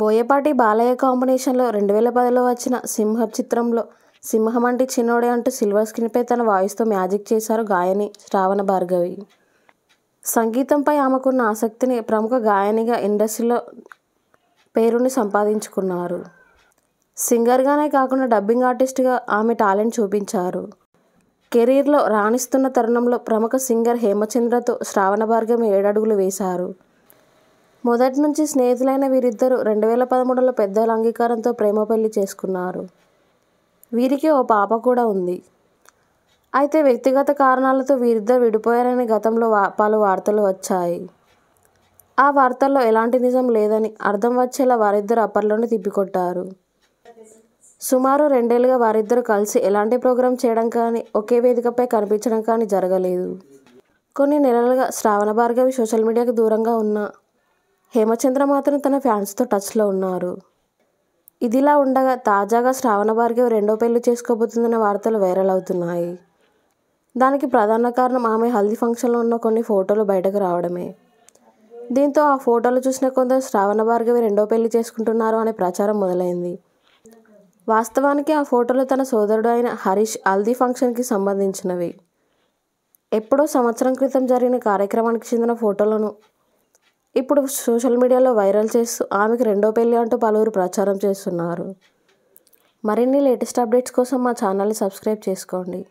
బోయపాటి బాలయ్య కాంబినేషన్లో రెండు వేల పదిలో వచ్చిన సింహం చిత్రంలో సింహం అంటే చిన్నోడే అంటూ సిల్వర్ స్క్రీన్పై తన వాయిస్తో మ్యాజిక్ చేశారు గాయని శ్రావణ భార్గవి సంగీతంపై ఆమెకున్న ఆసక్తిని ప్రముఖ గాయనిగా ఇండస్ట్రీలో పేరుని సంపాదించుకున్నారు సింగర్గానే కాకుండా డబ్బింగ్ ఆర్టిస్ట్గా ఆమె టాలెంట్ చూపించారు కెరీర్లో రాణిస్తున్న తరుణంలో ప్రముఖ సింగర్ హేమచంద్రతో శ్రావణ భార్గవి ఏడడుగులు వేశారు మొదటి నుంచి స్నేహితులైన వీరిద్దరూ రెండు వేల పదమూడులో పెద్దల అంగీకారంతో ప్రేమ పెళ్లి చేసుకున్నారు వీరికి ఓ పాప కూడా ఉంది అయితే వ్యక్తిగత కారణాలతో వీరిద్దరు విడిపోయారని గతంలో పలు వార్తలు వచ్చాయి ఆ వార్తల్లో ఎలాంటి నిజం లేదని అర్థం వచ్చేలా వారిద్దరు అప్పర్లోనే తిప్పికొట్టారు సుమారు రెండేళ్లుగా వారిద్దరు కలిసి ఎలాంటి ప్రోగ్రాం చేయడం కానీ ఒకే వేదికపై కనిపించడం కానీ జరగలేదు కొన్ని నెలలుగా శ్రావణ భార్గవి సోషల్ మీడియాకు దూరంగా ఉన్న హేమచంద్ర మాత్రం తన ఫ్యాన్స్తో టచ్లో ఉన్నారు ఇదిలా ఉండగా తాజాగా శ్రావణ భార్గవ్ రెండో పెళ్లి చేసుకోబోతుందన్న వార్తలు వైరల్ అవుతున్నాయి దానికి ప్రధాన కారణం ఆమె హల్దీ ఫంక్షన్లో ఉన్న కొన్ని ఫోటోలు బయటకు రావడమే దీంతో ఆ ఫోటోలు చూసిన కొందరు శ్రావణ భార్గవి రెండో పెళ్లి చేసుకుంటున్నారు అనే ప్రచారం మొదలైంది వాస్తవానికి ఆ ఫోటోలు తన సోదరుడు అయిన హరీష్ హల్దీ ఫంక్షన్కి సంబంధించినవి ఎప్పుడో సంవత్సరం క్రితం జరిగిన కార్యక్రమానికి చెందిన ఫోటోలను ఇప్పుడు సోషల్ మీడియాలో వైరల్ చేస్తూ ఆమెకు రెండో పెళ్ళి అంటూ పలువురు ప్రచారం చేస్తున్నారు మరిన్ని లేటెస్ట్ అప్డేట్స్ కోసం మా ఛానల్ని సబ్స్క్రైబ్ చేసుకోండి